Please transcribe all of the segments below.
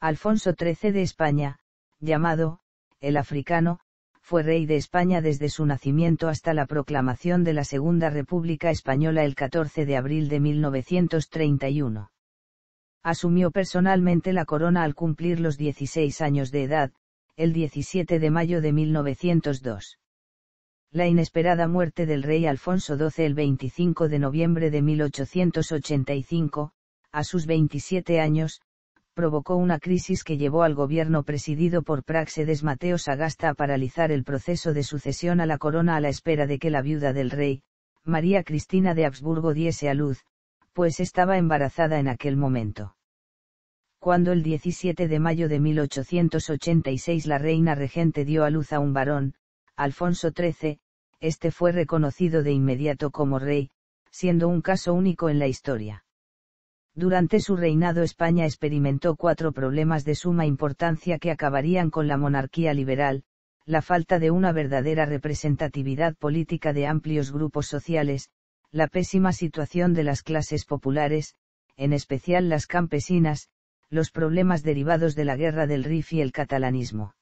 Alfonso XIII de España, llamado, el africano, fue rey de España desde su nacimiento hasta la proclamación de la Segunda República Española el 14 de abril de 1931. Asumió personalmente la corona al cumplir los 16 años de edad, el 17 de mayo de 1902. La inesperada muerte del rey Alfonso XII el 25 de noviembre de 1885, a sus 27 años, provocó una crisis que llevó al gobierno presidido por Praxedes Mateo Sagasta a paralizar el proceso de sucesión a la corona a la espera de que la viuda del rey, María Cristina de Habsburgo diese a luz, pues estaba embarazada en aquel momento. Cuando el 17 de mayo de 1886 la reina regente dio a luz a un varón, Alfonso XIII, este fue reconocido de inmediato como rey, siendo un caso único en la historia. Durante su reinado España experimentó cuatro problemas de suma importancia que acabarían con la monarquía liberal, la falta de una verdadera representatividad política de amplios grupos sociales, la pésima situación de las clases populares, en especial las campesinas, los problemas derivados de la guerra del RIF y el catalanismo.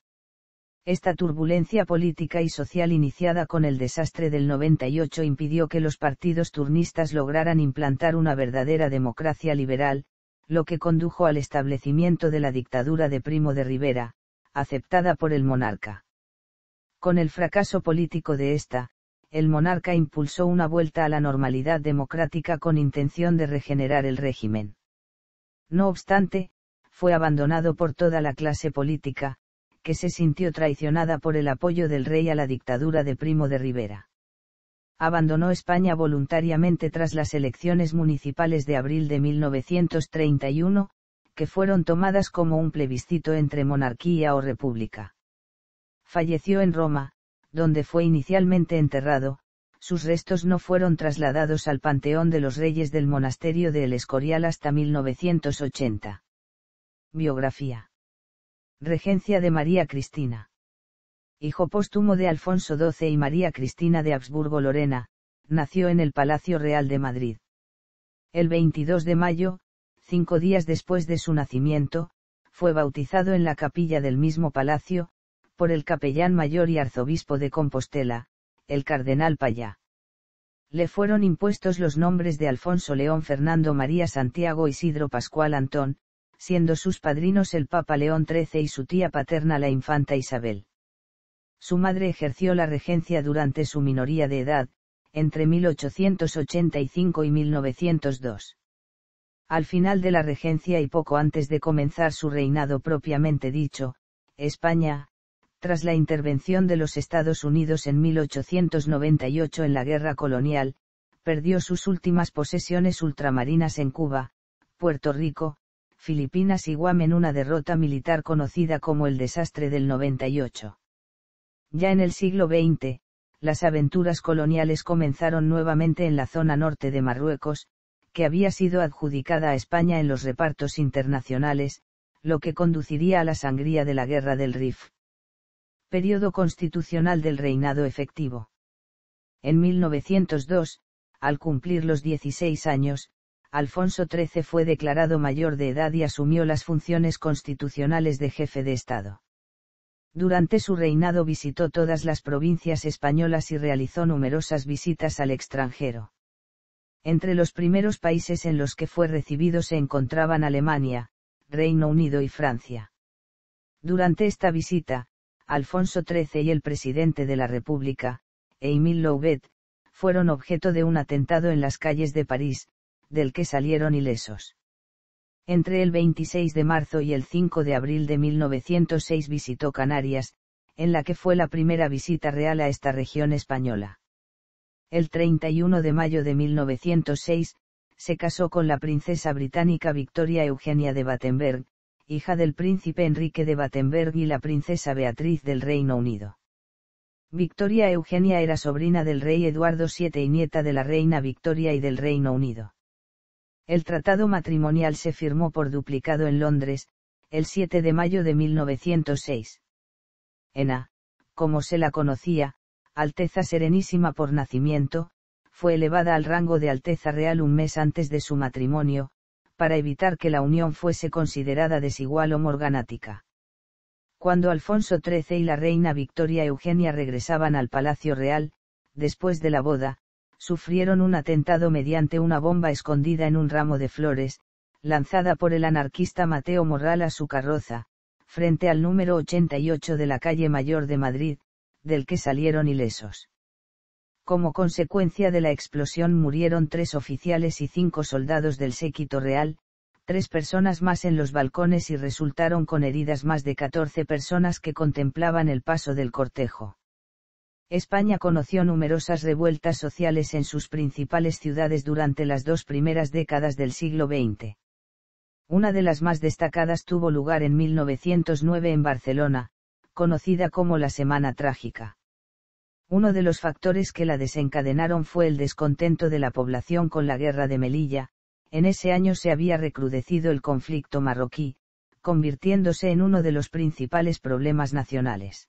Esta turbulencia política y social iniciada con el desastre del 98 impidió que los partidos turnistas lograran implantar una verdadera democracia liberal, lo que condujo al establecimiento de la dictadura de Primo de Rivera, aceptada por el monarca. Con el fracaso político de esta, el monarca impulsó una vuelta a la normalidad democrática con intención de regenerar el régimen. No obstante, fue abandonado por toda la clase política, que se sintió traicionada por el apoyo del rey a la dictadura de Primo de Rivera. Abandonó España voluntariamente tras las elecciones municipales de abril de 1931, que fueron tomadas como un plebiscito entre monarquía o república. Falleció en Roma, donde fue inicialmente enterrado, sus restos no fueron trasladados al Panteón de los Reyes del Monasterio de El Escorial hasta 1980. Biografía regencia de María Cristina. Hijo póstumo de Alfonso XII y María Cristina de Habsburgo-Lorena, nació en el Palacio Real de Madrid. El 22 de mayo, cinco días después de su nacimiento, fue bautizado en la capilla del mismo palacio, por el capellán mayor y arzobispo de Compostela, el cardenal Payá. Le fueron impuestos los nombres de Alfonso León Fernando María Santiago Isidro Pascual Antón, siendo sus padrinos el Papa León XIII y su tía paterna la infanta Isabel. Su madre ejerció la regencia durante su minoría de edad, entre 1885 y 1902. Al final de la regencia y poco antes de comenzar su reinado propiamente dicho, España, tras la intervención de los Estados Unidos en 1898 en la guerra colonial, perdió sus últimas posesiones ultramarinas en Cuba, Puerto Rico, Filipinas y Guam en una derrota militar conocida como el desastre del 98. Ya en el siglo XX, las aventuras coloniales comenzaron nuevamente en la zona norte de Marruecos, que había sido adjudicada a España en los repartos internacionales, lo que conduciría a la sangría de la Guerra del Rif. Periodo constitucional del reinado efectivo. En 1902, al cumplir los 16 años, Alfonso XIII fue declarado mayor de edad y asumió las funciones constitucionales de jefe de Estado. Durante su reinado visitó todas las provincias españolas y realizó numerosas visitas al extranjero. Entre los primeros países en los que fue recibido se encontraban Alemania, Reino Unido y Francia. Durante esta visita, Alfonso XIII y el presidente de la República, Émile Louvet, fueron objeto de un atentado en las calles de París, del que salieron ilesos. Entre el 26 de marzo y el 5 de abril de 1906 visitó Canarias, en la que fue la primera visita real a esta región española. El 31 de mayo de 1906, se casó con la princesa británica Victoria Eugenia de Battenberg, hija del príncipe Enrique de Battenberg y la princesa Beatriz del Reino Unido. Victoria Eugenia era sobrina del rey Eduardo VII y nieta de la reina Victoria y del Reino Unido. El tratado matrimonial se firmó por duplicado en Londres, el 7 de mayo de 1906. Ena, como se la conocía, Alteza Serenísima por nacimiento, fue elevada al rango de Alteza Real un mes antes de su matrimonio, para evitar que la unión fuese considerada desigual o morganática. Cuando Alfonso XIII y la reina Victoria Eugenia regresaban al Palacio Real, después de la boda, sufrieron un atentado mediante una bomba escondida en un ramo de flores, lanzada por el anarquista Mateo Morral a su carroza, frente al número 88 de la calle Mayor de Madrid, del que salieron ilesos. Como consecuencia de la explosión murieron tres oficiales y cinco soldados del séquito real, tres personas más en los balcones y resultaron con heridas más de 14 personas que contemplaban el paso del cortejo. España conoció numerosas revueltas sociales en sus principales ciudades durante las dos primeras décadas del siglo XX. Una de las más destacadas tuvo lugar en 1909 en Barcelona, conocida como la Semana Trágica. Uno de los factores que la desencadenaron fue el descontento de la población con la guerra de Melilla, en ese año se había recrudecido el conflicto marroquí, convirtiéndose en uno de los principales problemas nacionales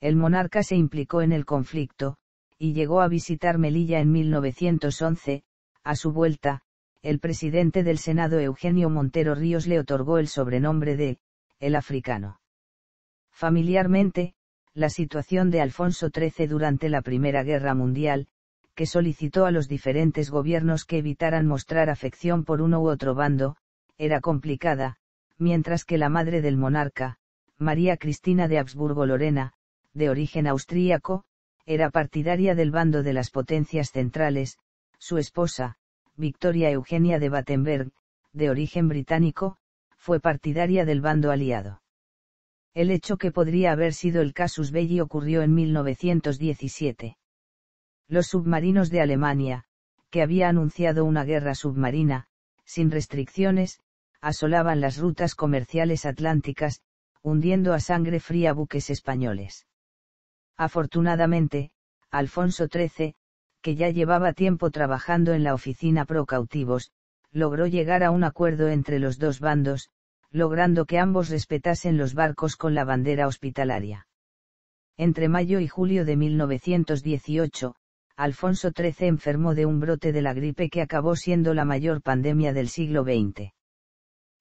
el monarca se implicó en el conflicto, y llegó a visitar Melilla en 1911, a su vuelta, el presidente del Senado Eugenio Montero Ríos le otorgó el sobrenombre de, el africano. Familiarmente, la situación de Alfonso XIII durante la Primera Guerra Mundial, que solicitó a los diferentes gobiernos que evitaran mostrar afección por uno u otro bando, era complicada, mientras que la madre del monarca, María Cristina de Habsburgo-Lorena, de origen austríaco, era partidaria del bando de las potencias centrales, su esposa, Victoria Eugenia de Battenberg, de origen británico, fue partidaria del bando aliado. El hecho que podría haber sido el casus belli ocurrió en 1917. Los submarinos de Alemania, que había anunciado una guerra submarina, sin restricciones, asolaban las rutas comerciales atlánticas, hundiendo a sangre fría buques españoles. Afortunadamente, Alfonso XIII, que ya llevaba tiempo trabajando en la oficina pro cautivos, logró llegar a un acuerdo entre los dos bandos, logrando que ambos respetasen los barcos con la bandera hospitalaria. Entre mayo y julio de 1918, Alfonso XIII enfermó de un brote de la gripe que acabó siendo la mayor pandemia del siglo XX.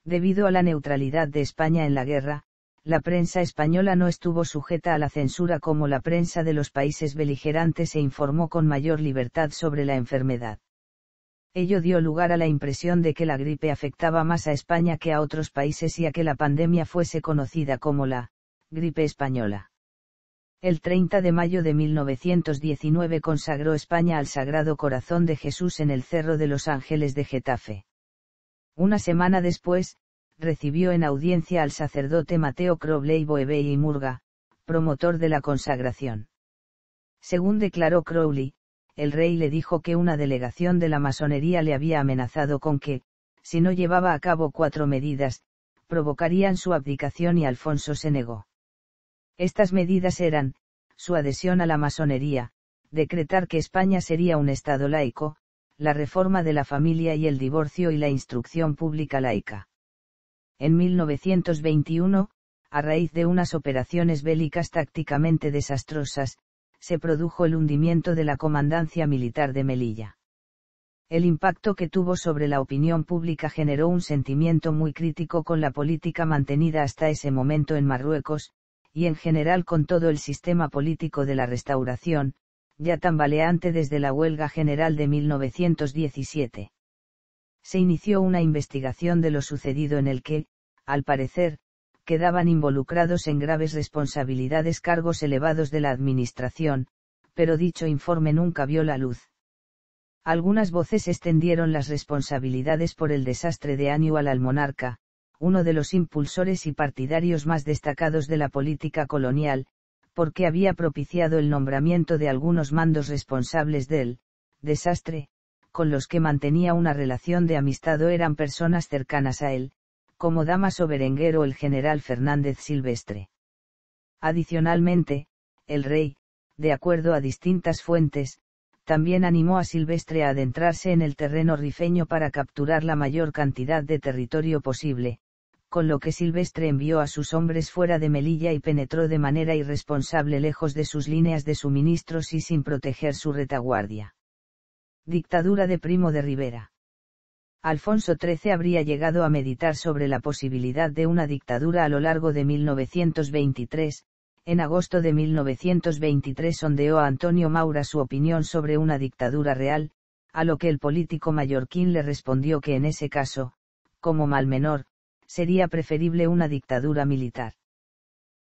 Debido a la neutralidad de España en la guerra, la prensa española no estuvo sujeta a la censura como la prensa de los países beligerantes e informó con mayor libertad sobre la enfermedad. Ello dio lugar a la impresión de que la gripe afectaba más a España que a otros países y a que la pandemia fuese conocida como la gripe española. El 30 de mayo de 1919 consagró España al Sagrado Corazón de Jesús en el Cerro de los Ángeles de Getafe. Una semana después, recibió en audiencia al sacerdote Mateo Crowley Boebey y Murga, promotor de la consagración. Según declaró Crowley, el rey le dijo que una delegación de la masonería le había amenazado con que, si no llevaba a cabo cuatro medidas, provocarían su abdicación y Alfonso se negó. Estas medidas eran, su adhesión a la masonería, decretar que España sería un Estado laico, la reforma de la familia y el divorcio y la instrucción pública laica en 1921, a raíz de unas operaciones bélicas tácticamente desastrosas, se produjo el hundimiento de la comandancia militar de Melilla. El impacto que tuvo sobre la opinión pública generó un sentimiento muy crítico con la política mantenida hasta ese momento en Marruecos, y en general con todo el sistema político de la restauración, ya tambaleante desde la huelga general de 1917 se inició una investigación de lo sucedido en el que, al parecer, quedaban involucrados en graves responsabilidades cargos elevados de la Administración, pero dicho informe nunca vio la luz. Algunas voces extendieron las responsabilidades por el desastre de Aníbal al monarca, uno de los impulsores y partidarios más destacados de la política colonial, porque había propiciado el nombramiento de algunos mandos responsables del desastre, con los que mantenía una relación de amistad eran personas cercanas a él, como Dama Berenguer o el general Fernández Silvestre. Adicionalmente, el rey, de acuerdo a distintas fuentes, también animó a Silvestre a adentrarse en el terreno rifeño para capturar la mayor cantidad de territorio posible, con lo que Silvestre envió a sus hombres fuera de Melilla y penetró de manera irresponsable lejos de sus líneas de suministros y sin proteger su retaguardia dictadura de Primo de Rivera. Alfonso XIII habría llegado a meditar sobre la posibilidad de una dictadura a lo largo de 1923, en agosto de 1923 sondeó a Antonio Maura su opinión sobre una dictadura real, a lo que el político mallorquín le respondió que en ese caso, como mal menor, sería preferible una dictadura militar.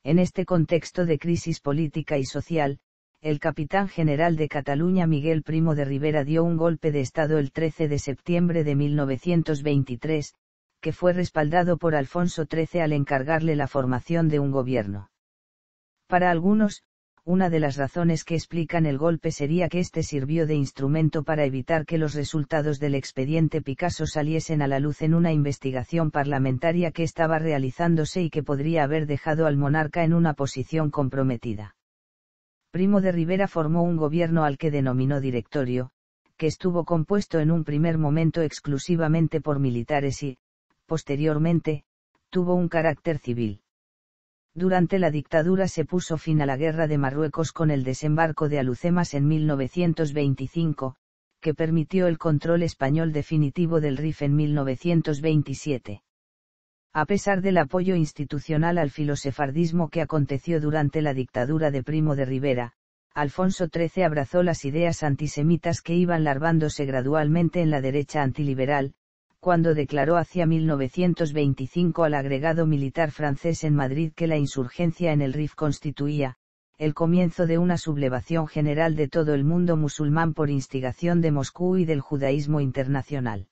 En este contexto de crisis política y social, el capitán general de Cataluña Miguel Primo de Rivera dio un golpe de Estado el 13 de septiembre de 1923, que fue respaldado por Alfonso XIII al encargarle la formación de un gobierno. Para algunos, una de las razones que explican el golpe sería que este sirvió de instrumento para evitar que los resultados del expediente Picasso saliesen a la luz en una investigación parlamentaria que estaba realizándose y que podría haber dejado al monarca en una posición comprometida Primo de Rivera formó un gobierno al que denominó directorio, que estuvo compuesto en un primer momento exclusivamente por militares y, posteriormente, tuvo un carácter civil. Durante la dictadura se puso fin a la guerra de Marruecos con el desembarco de Alucemas en 1925, que permitió el control español definitivo del RIF en 1927. A pesar del apoyo institucional al filosefardismo que aconteció durante la dictadura de Primo de Rivera, Alfonso XIII abrazó las ideas antisemitas que iban larvándose gradualmente en la derecha antiliberal, cuando declaró hacia 1925 al agregado militar francés en Madrid que la insurgencia en el RIF constituía, el comienzo de una sublevación general de todo el mundo musulmán por instigación de Moscú y del judaísmo internacional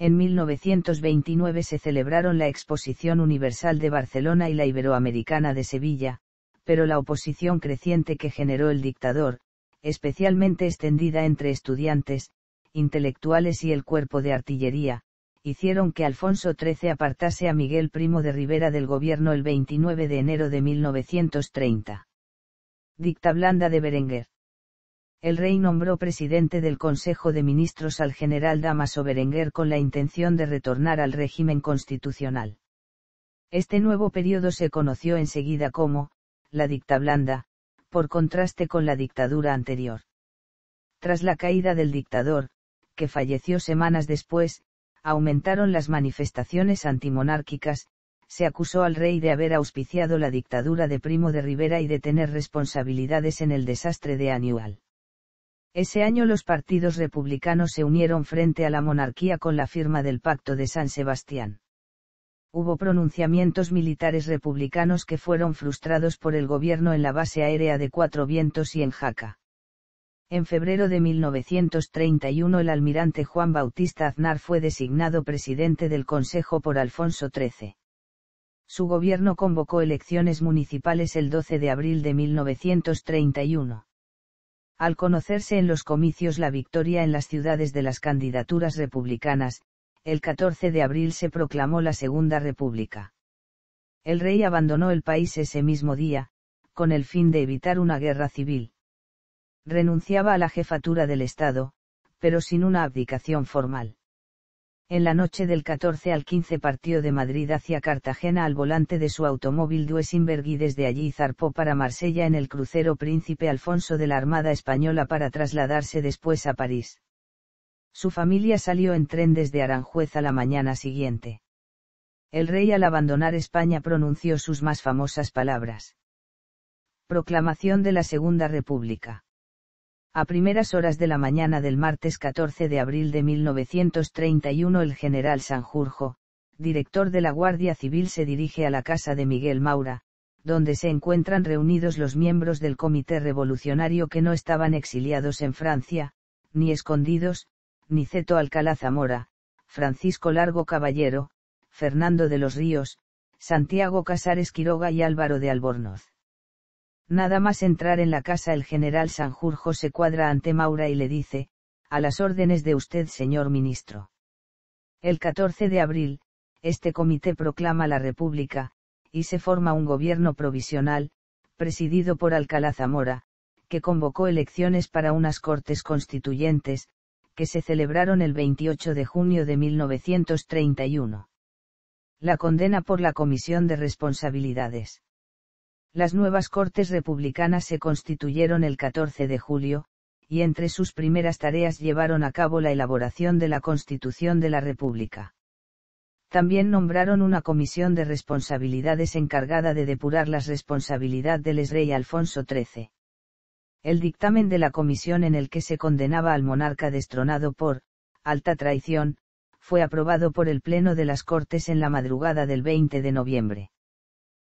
en 1929 se celebraron la Exposición Universal de Barcelona y la Iberoamericana de Sevilla, pero la oposición creciente que generó el dictador, especialmente extendida entre estudiantes, intelectuales y el cuerpo de artillería, hicieron que Alfonso XIII apartase a Miguel Primo de Rivera del gobierno el 29 de enero de 1930. Dictablanda de Berenguer el rey nombró presidente del Consejo de Ministros al general Damaso Berenguer con la intención de retornar al régimen constitucional. Este nuevo periodo se conoció enseguida como, la dictablanda, blanda, por contraste con la dictadura anterior. Tras la caída del dictador, que falleció semanas después, aumentaron las manifestaciones antimonárquicas, se acusó al rey de haber auspiciado la dictadura de Primo de Rivera y de tener responsabilidades en el desastre de Aníbal. Ese año los partidos republicanos se unieron frente a la monarquía con la firma del Pacto de San Sebastián. Hubo pronunciamientos militares republicanos que fueron frustrados por el gobierno en la base aérea de Cuatro Vientos y en Jaca. En febrero de 1931 el almirante Juan Bautista Aznar fue designado presidente del Consejo por Alfonso XIII. Su gobierno convocó elecciones municipales el 12 de abril de 1931 al conocerse en los comicios la victoria en las ciudades de las candidaturas republicanas, el 14 de abril se proclamó la Segunda República. El rey abandonó el país ese mismo día, con el fin de evitar una guerra civil. Renunciaba a la jefatura del Estado, pero sin una abdicación formal. En la noche del 14 al 15 partió de Madrid hacia Cartagena al volante de su automóvil Duesenberg y desde allí zarpó para Marsella en el crucero Príncipe Alfonso de la Armada Española para trasladarse después a París. Su familia salió en tren desde Aranjuez a la mañana siguiente. El rey al abandonar España pronunció sus más famosas palabras. Proclamación de la Segunda República. A primeras horas de la mañana del martes 14 de abril de 1931 el general Sanjurjo, director de la Guardia Civil se dirige a la casa de Miguel Maura, donde se encuentran reunidos los miembros del Comité Revolucionario que no estaban exiliados en Francia, ni escondidos, Niceto Alcalá Zamora, Francisco Largo Caballero, Fernando de los Ríos, Santiago Casares Quiroga y Álvaro de Albornoz. Nada más entrar en la casa el general Sanjurjo se cuadra ante Maura y le dice, a las órdenes de usted señor ministro. El 14 de abril, este comité proclama la República, y se forma un gobierno provisional, presidido por Alcalá Zamora, que convocó elecciones para unas cortes constituyentes, que se celebraron el 28 de junio de 1931. La condena por la Comisión de Responsabilidades. Las nuevas Cortes Republicanas se constituyeron el 14 de julio, y entre sus primeras tareas llevaron a cabo la elaboración de la Constitución de la República. También nombraron una comisión de responsabilidades encargada de depurar las responsabilidades del rey Alfonso XIII. El dictamen de la comisión en el que se condenaba al monarca destronado por alta traición, fue aprobado por el Pleno de las Cortes en la madrugada del 20 de noviembre.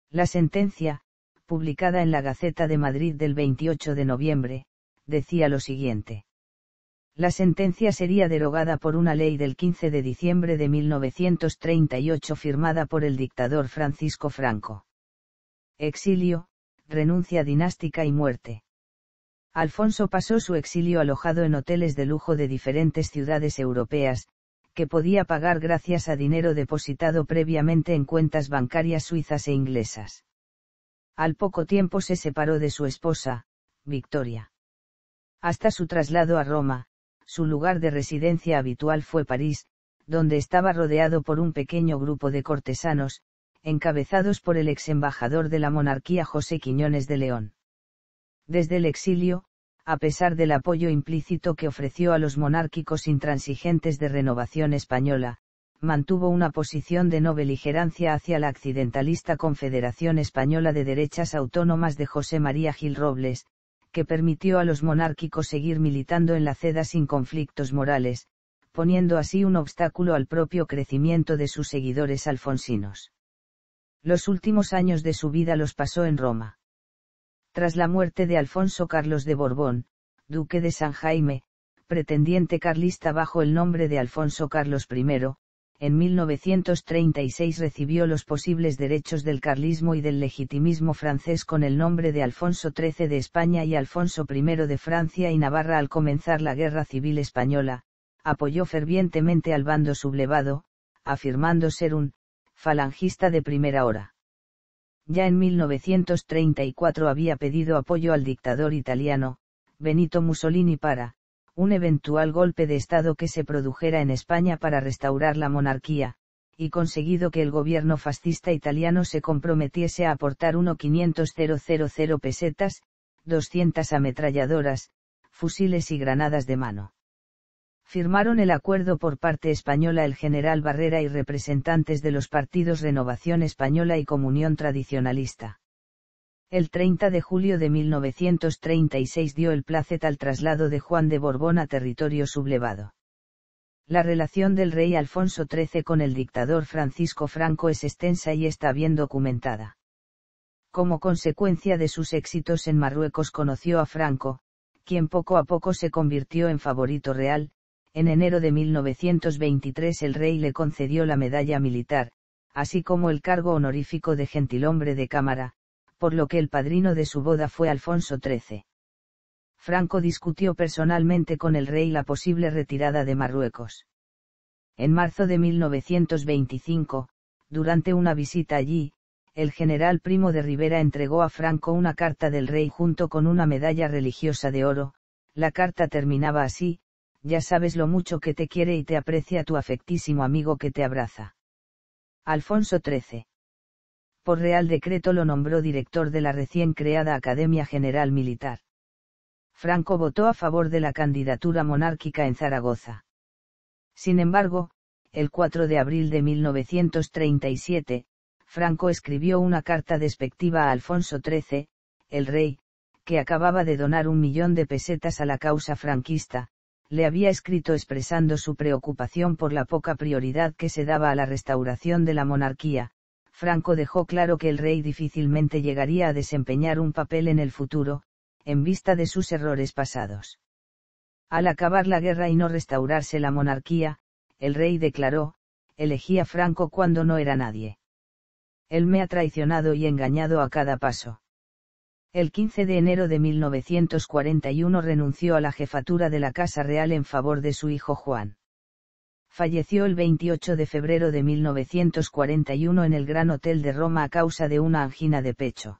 La sentencia, publicada en la Gaceta de Madrid del 28 de noviembre, decía lo siguiente. La sentencia sería derogada por una ley del 15 de diciembre de 1938 firmada por el dictador Francisco Franco. Exilio, renuncia dinástica y muerte. Alfonso pasó su exilio alojado en hoteles de lujo de diferentes ciudades europeas, que podía pagar gracias a dinero depositado previamente en cuentas bancarias suizas e inglesas. Al poco tiempo se separó de su esposa, Victoria. Hasta su traslado a Roma, su lugar de residencia habitual fue París, donde estaba rodeado por un pequeño grupo de cortesanos, encabezados por el ex embajador de la monarquía José Quiñones de León. Desde el exilio, a pesar del apoyo implícito que ofreció a los monárquicos intransigentes de Renovación Española, mantuvo una posición de no beligerancia hacia la accidentalista Confederación Española de Derechas Autónomas de José María Gil Robles, que permitió a los monárquicos seguir militando en la CEDA sin conflictos morales, poniendo así un obstáculo al propio crecimiento de sus seguidores alfonsinos. Los últimos años de su vida los pasó en Roma. Tras la muerte de Alfonso Carlos de Borbón, duque de San Jaime, pretendiente carlista bajo el nombre de Alfonso Carlos I, en 1936 recibió los posibles derechos del carlismo y del legitimismo francés con el nombre de Alfonso XIII de España y Alfonso I de Francia y Navarra al comenzar la Guerra Civil Española, apoyó fervientemente al bando sublevado, afirmando ser un falangista de primera hora. Ya en 1934 había pedido apoyo al dictador italiano, Benito Mussolini para, un eventual golpe de Estado que se produjera en España para restaurar la monarquía, y conseguido que el gobierno fascista italiano se comprometiese a aportar 1.500.000 pesetas, 200 ametralladoras, fusiles y granadas de mano. Firmaron el acuerdo por parte española el general Barrera y representantes de los partidos Renovación Española y Comunión Tradicionalista. El 30 de julio de 1936 dio el placet al traslado de Juan de Borbón a territorio sublevado. La relación del rey Alfonso XIII con el dictador Francisco Franco es extensa y está bien documentada. Como consecuencia de sus éxitos en Marruecos conoció a Franco, quien poco a poco se convirtió en favorito real, en enero de 1923 el rey le concedió la medalla militar, así como el cargo honorífico de gentilhombre de cámara, por lo que el padrino de su boda fue Alfonso XIII. Franco discutió personalmente con el rey la posible retirada de Marruecos. En marzo de 1925, durante una visita allí, el general Primo de Rivera entregó a Franco una carta del rey junto con una medalla religiosa de oro, la carta terminaba así, ya sabes lo mucho que te quiere y te aprecia tu afectísimo amigo que te abraza. Alfonso XIII por Real Decreto lo nombró director de la recién creada Academia General Militar. Franco votó a favor de la candidatura monárquica en Zaragoza. Sin embargo, el 4 de abril de 1937, Franco escribió una carta despectiva a Alfonso XIII, el rey, que acababa de donar un millón de pesetas a la causa franquista, le había escrito expresando su preocupación por la poca prioridad que se daba a la restauración de la monarquía, Franco dejó claro que el rey difícilmente llegaría a desempeñar un papel en el futuro, en vista de sus errores pasados. Al acabar la guerra y no restaurarse la monarquía, el rey declaró, "Elegí a Franco cuando no era nadie. Él me ha traicionado y engañado a cada paso. El 15 de enero de 1941 renunció a la jefatura de la Casa Real en favor de su hijo Juan falleció el 28 de febrero de 1941 en el Gran Hotel de Roma a causa de una angina de pecho.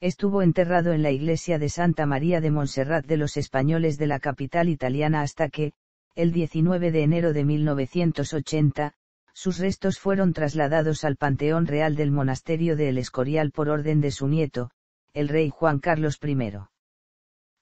Estuvo enterrado en la iglesia de Santa María de Montserrat de los españoles de la capital italiana hasta que, el 19 de enero de 1980, sus restos fueron trasladados al Panteón Real del Monasterio de El Escorial por orden de su nieto, el rey Juan Carlos I.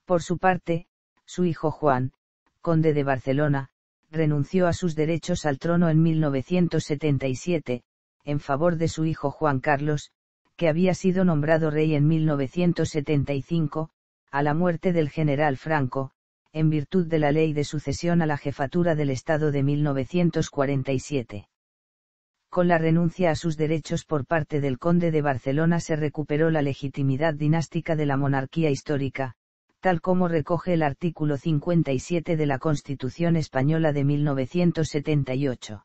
Por su parte, su hijo Juan, conde de Barcelona, renunció a sus derechos al trono en 1977, en favor de su hijo Juan Carlos, que había sido nombrado rey en 1975, a la muerte del general Franco, en virtud de la ley de sucesión a la jefatura del Estado de 1947. Con la renuncia a sus derechos por parte del conde de Barcelona se recuperó la legitimidad dinástica de la monarquía histórica, tal como recoge el artículo 57 de la Constitución Española de 1978.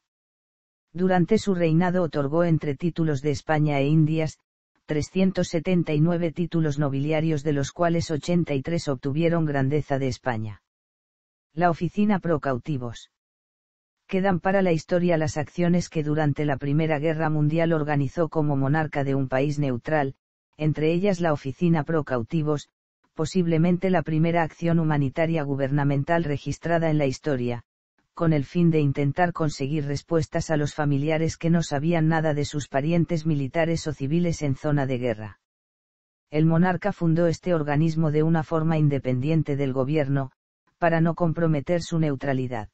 Durante su reinado otorgó entre títulos de España e Indias, 379 títulos nobiliarios de los cuales 83 obtuvieron grandeza de España. La Oficina Pro Cautivos. Quedan para la historia las acciones que durante la Primera Guerra Mundial organizó como monarca de un país neutral, entre ellas la Oficina Pro Cautivos, posiblemente la primera acción humanitaria gubernamental registrada en la historia, con el fin de intentar conseguir respuestas a los familiares que no sabían nada de sus parientes militares o civiles en zona de guerra. El monarca fundó este organismo de una forma independiente del gobierno, para no comprometer su neutralidad.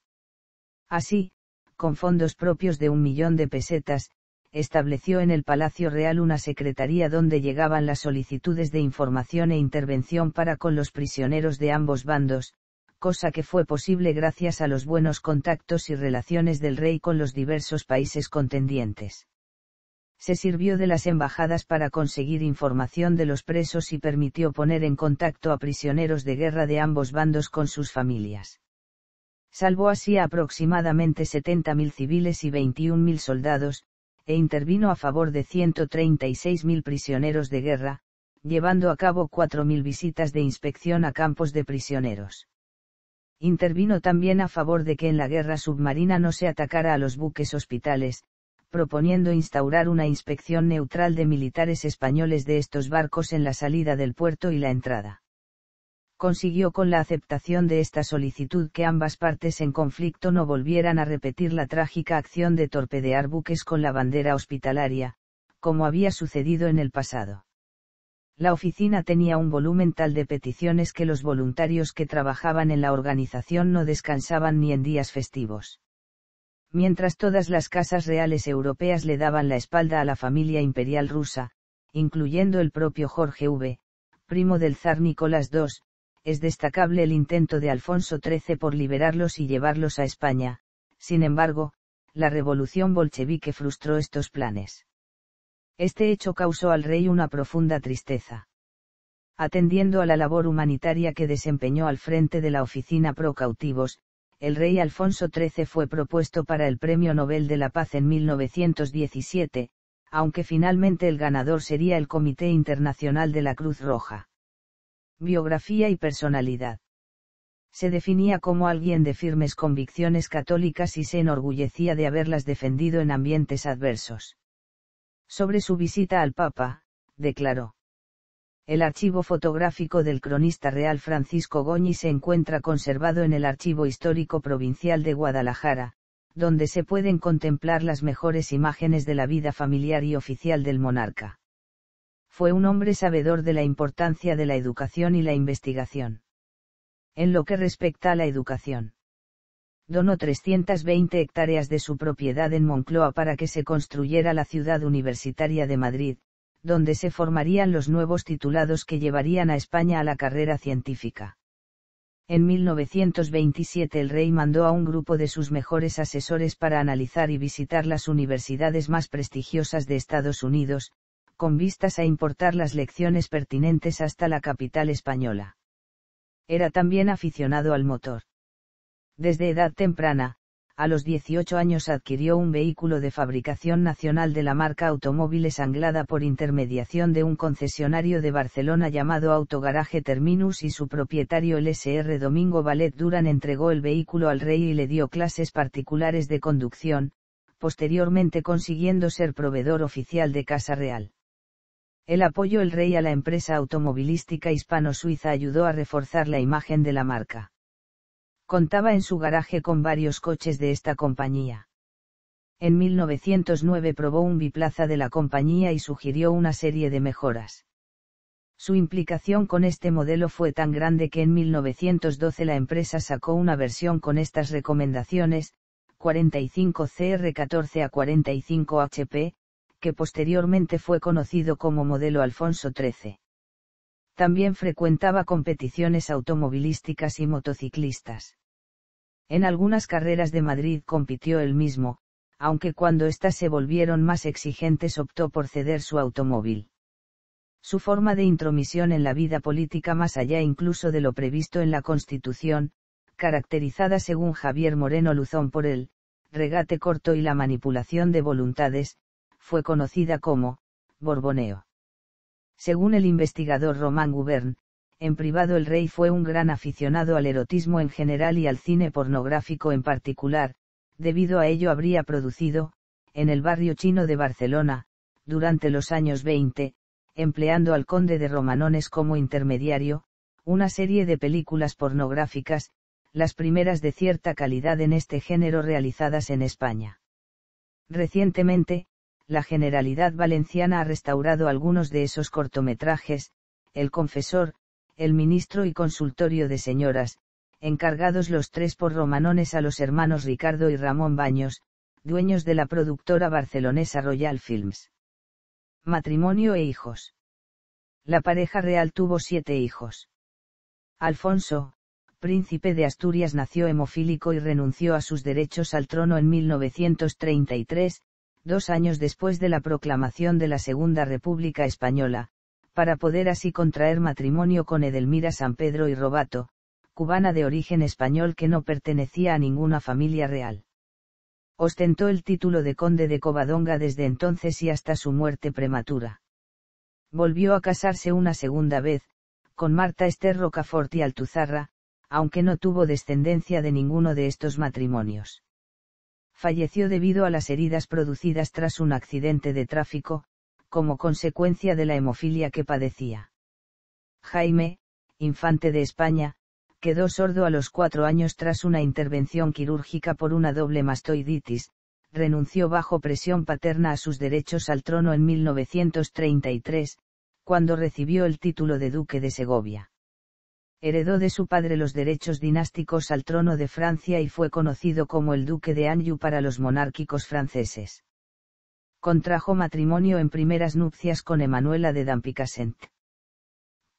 Así, con fondos propios de un millón de pesetas, estableció en el Palacio Real una secretaría donde llegaban las solicitudes de información e intervención para con los prisioneros de ambos bandos, cosa que fue posible gracias a los buenos contactos y relaciones del rey con los diversos países contendientes. Se sirvió de las embajadas para conseguir información de los presos y permitió poner en contacto a prisioneros de guerra de ambos bandos con sus familias salvó así aproximadamente 70.000 civiles y 21.000 soldados, e intervino a favor de 136.000 prisioneros de guerra, llevando a cabo 4.000 visitas de inspección a campos de prisioneros. Intervino también a favor de que en la guerra submarina no se atacara a los buques hospitales, proponiendo instaurar una inspección neutral de militares españoles de estos barcos en la salida del puerto y la entrada consiguió con la aceptación de esta solicitud que ambas partes en conflicto no volvieran a repetir la trágica acción de torpedear buques con la bandera hospitalaria, como había sucedido en el pasado. La oficina tenía un volumen tal de peticiones que los voluntarios que trabajaban en la organización no descansaban ni en días festivos. Mientras todas las casas reales europeas le daban la espalda a la familia imperial rusa, incluyendo el propio Jorge V, primo del zar Nicolás II, es destacable el intento de Alfonso XIII por liberarlos y llevarlos a España, sin embargo, la revolución bolchevique frustró estos planes. Este hecho causó al rey una profunda tristeza. Atendiendo a la labor humanitaria que desempeñó al frente de la Oficina Pro Cautivos, el rey Alfonso XIII fue propuesto para el Premio Nobel de la Paz en 1917, aunque finalmente el ganador sería el Comité Internacional de la Cruz Roja biografía y personalidad. Se definía como alguien de firmes convicciones católicas y se enorgullecía de haberlas defendido en ambientes adversos. Sobre su visita al Papa, declaró. El archivo fotográfico del cronista real Francisco Goñi se encuentra conservado en el Archivo Histórico Provincial de Guadalajara, donde se pueden contemplar las mejores imágenes de la vida familiar y oficial del monarca fue un hombre sabedor de la importancia de la educación y la investigación. En lo que respecta a la educación. Donó 320 hectáreas de su propiedad en Moncloa para que se construyera la ciudad universitaria de Madrid, donde se formarían los nuevos titulados que llevarían a España a la carrera científica. En 1927 el rey mandó a un grupo de sus mejores asesores para analizar y visitar las universidades más prestigiosas de Estados Unidos, con vistas a importar las lecciones pertinentes hasta la capital española. Era también aficionado al motor. Desde edad temprana, a los 18 años adquirió un vehículo de fabricación nacional de la marca Automóviles Anglada por intermediación de un concesionario de Barcelona llamado Autogaraje Terminus y su propietario el SR Domingo Ballet Duran entregó el vehículo al rey y le dio clases particulares de conducción, posteriormente consiguiendo ser proveedor oficial de Casa Real. El apoyo el rey a la empresa automovilística hispano-suiza ayudó a reforzar la imagen de la marca. Contaba en su garaje con varios coches de esta compañía. En 1909 probó un biplaza de la compañía y sugirió una serie de mejoras. Su implicación con este modelo fue tan grande que en 1912 la empresa sacó una versión con estas recomendaciones, 45 CR14 a 45 HP, que posteriormente fue conocido como modelo Alfonso XIII. También frecuentaba competiciones automovilísticas y motociclistas. En algunas carreras de Madrid compitió él mismo, aunque cuando éstas se volvieron más exigentes optó por ceder su automóvil. Su forma de intromisión en la vida política más allá incluso de lo previsto en la Constitución, caracterizada según Javier Moreno Luzón por el regate corto y la manipulación de voluntades, fue conocida como Borboneo. Según el investigador Román Gubern, en privado el rey fue un gran aficionado al erotismo en general y al cine pornográfico en particular, debido a ello habría producido, en el barrio chino de Barcelona, durante los años 20, empleando al conde de Romanones como intermediario, una serie de películas pornográficas, las primeras de cierta calidad en este género realizadas en España. Recientemente, la Generalidad Valenciana ha restaurado algunos de esos cortometrajes, El Confesor, El Ministro y Consultorio de Señoras, encargados los tres por romanones a los hermanos Ricardo y Ramón Baños, dueños de la productora barcelonesa Royal Films. Matrimonio e hijos. La pareja real tuvo siete hijos. Alfonso, príncipe de Asturias, nació hemofílico y renunció a sus derechos al trono en 1933, dos años después de la proclamación de la Segunda República Española, para poder así contraer matrimonio con Edelmira San Pedro y Robato, cubana de origen español que no pertenecía a ninguna familia real. Ostentó el título de conde de Covadonga desde entonces y hasta su muerte prematura. Volvió a casarse una segunda vez, con Marta Esther Rocafort y Altuzarra, aunque no tuvo descendencia de ninguno de estos matrimonios falleció debido a las heridas producidas tras un accidente de tráfico, como consecuencia de la hemofilia que padecía. Jaime, infante de España, quedó sordo a los cuatro años tras una intervención quirúrgica por una doble mastoiditis, renunció bajo presión paterna a sus derechos al trono en 1933, cuando recibió el título de duque de Segovia heredó de su padre los derechos dinásticos al trono de Francia y fue conocido como el Duque de Anjou para los monárquicos franceses. Contrajo matrimonio en primeras nupcias con Emanuela de Dampicasent.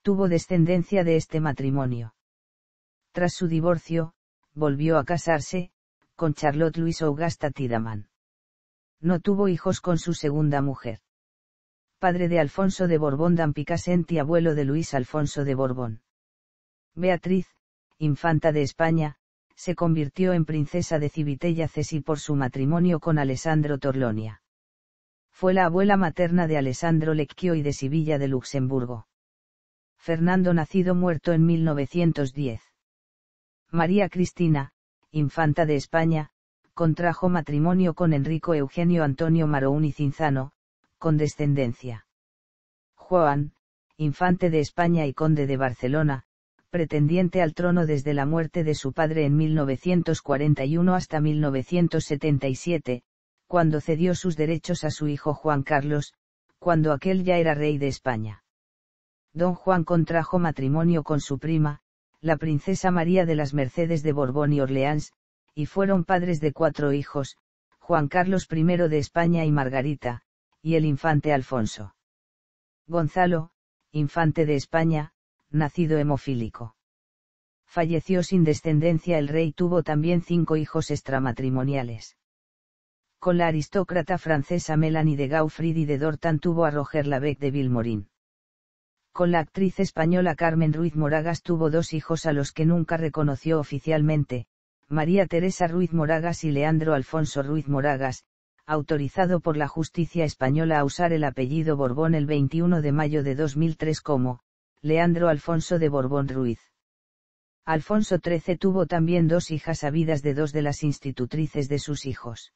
Tuvo descendencia de este matrimonio. Tras su divorcio, volvió a casarse, con Charlotte Louise Augusta Tidaman. No tuvo hijos con su segunda mujer. Padre de Alfonso de Borbón Dampicasent y abuelo de Luis Alfonso de Borbón Beatriz, infanta de España, se convirtió en princesa de Civitella Cesi por su matrimonio con Alessandro Torlonia. Fue la abuela materna de Alessandro Lecchio y de Sibilla de Luxemburgo. Fernando nacido muerto en 1910. María Cristina, infanta de España, contrajo matrimonio con Enrico Eugenio Antonio Marouni Cinzano, con descendencia. Juan, infante de España y conde de Barcelona, pretendiente al trono desde la muerte de su padre en 1941 hasta 1977, cuando cedió sus derechos a su hijo Juan Carlos, cuando aquel ya era rey de España. Don Juan contrajo matrimonio con su prima, la princesa María de las Mercedes de Borbón y Orleans, y fueron padres de cuatro hijos, Juan Carlos I de España y Margarita, y el infante Alfonso. Gonzalo, infante de España, nacido hemofílico. Falleció sin descendencia el rey tuvo también cinco hijos extramatrimoniales. Con la aristócrata francesa Melanie de Gaufried y de Dortan tuvo a Roger Labec de Vilmorin. Con la actriz española Carmen Ruiz Moragas tuvo dos hijos a los que nunca reconoció oficialmente, María Teresa Ruiz Moragas y Leandro Alfonso Ruiz Moragas, autorizado por la justicia española a usar el apellido Borbón el 21 de mayo de 2003 como, Leandro Alfonso de Borbón Ruiz. Alfonso XIII tuvo también dos hijas habidas de dos de las institutrices de sus hijos.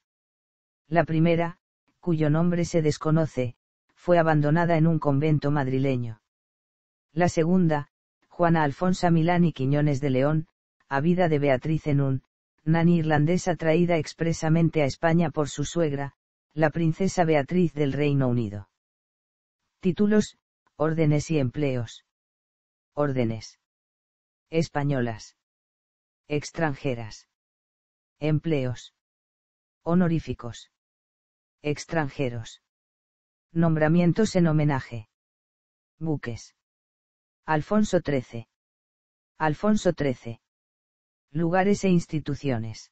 La primera, cuyo nombre se desconoce, fue abandonada en un convento madrileño. La segunda, Juana Alfonsa Milán y Quiñones de León, habida de Beatriz en un, nani irlandesa traída expresamente a España por su suegra, la princesa Beatriz del Reino Unido. Títulos, órdenes y empleos órdenes españolas, extranjeras, empleos, honoríficos, extranjeros, nombramientos en homenaje, buques, Alfonso XIII, Alfonso XIII, lugares e instituciones,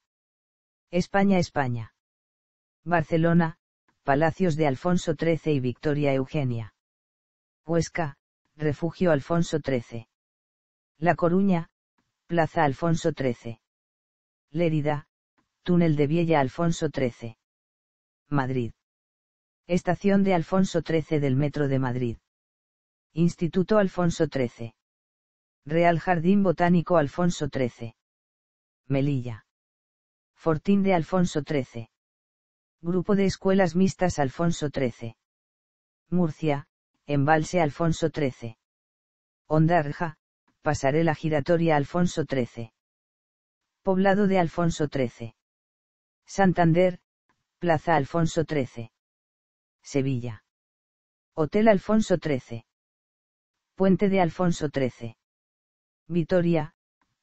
España, España, Barcelona, Palacios de Alfonso XIII y Victoria Eugenia, Huesca, Refugio Alfonso XIII. La Coruña, Plaza Alfonso XIII. Lérida, Túnel de Viella Alfonso XIII. Madrid. Estación de Alfonso XIII del Metro de Madrid. Instituto Alfonso XIII. Real Jardín Botánico Alfonso XIII. Melilla. Fortín de Alfonso XIII. Grupo de Escuelas Mixtas Alfonso XIII. Murcia, Embalse Alfonso XIII. Ondarja, pasarela giratoria Alfonso XIII. Poblado de Alfonso XIII. Santander, Plaza Alfonso XIII. Sevilla. Hotel Alfonso XIII. Puente de Alfonso XIII. Vitoria,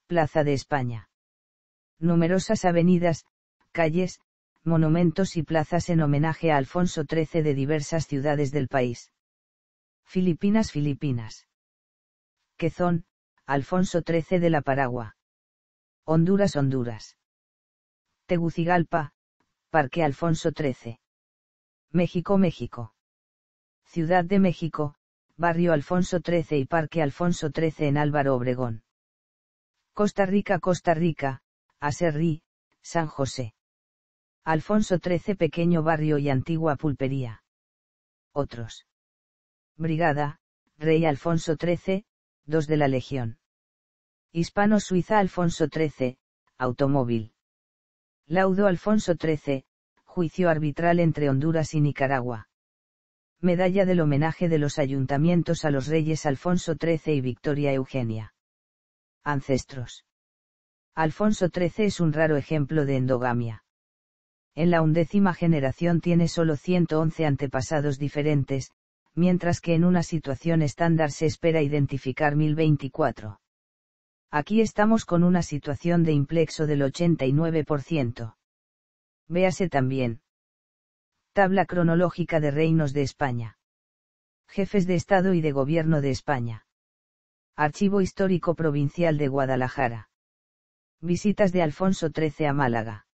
Plaza de España. Numerosas avenidas, calles, monumentos y plazas en homenaje a Alfonso XIII de diversas ciudades del país. Filipinas Filipinas. Quezón, Alfonso XIII de la Paragua. Honduras Honduras. Tegucigalpa, Parque Alfonso XIII. México México. Ciudad de México, Barrio Alfonso XIII y Parque Alfonso XIII en Álvaro Obregón. Costa Rica Costa Rica, Aserrí, San José. Alfonso XIII Pequeño Barrio y Antigua Pulpería. Otros. Brigada, Rey Alfonso XIII, 2 de la Legión. Hispano-Suiza Alfonso XIII, Automóvil. Laudo Alfonso XIII, Juicio arbitral entre Honduras y Nicaragua. Medalla del homenaje de los ayuntamientos a los reyes Alfonso XIII y Victoria Eugenia. Ancestros. Alfonso XIII es un raro ejemplo de endogamia. En la undécima generación tiene solo 111 antepasados diferentes, mientras que en una situación estándar se espera identificar 1024. Aquí estamos con una situación de implexo del 89%. Véase también. Tabla cronológica de reinos de España. Jefes de Estado y de Gobierno de España. Archivo Histórico Provincial de Guadalajara. Visitas de Alfonso XIII a Málaga.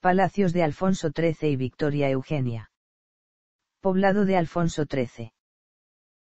Palacios de Alfonso XIII y Victoria Eugenia poblado de Alfonso XIII.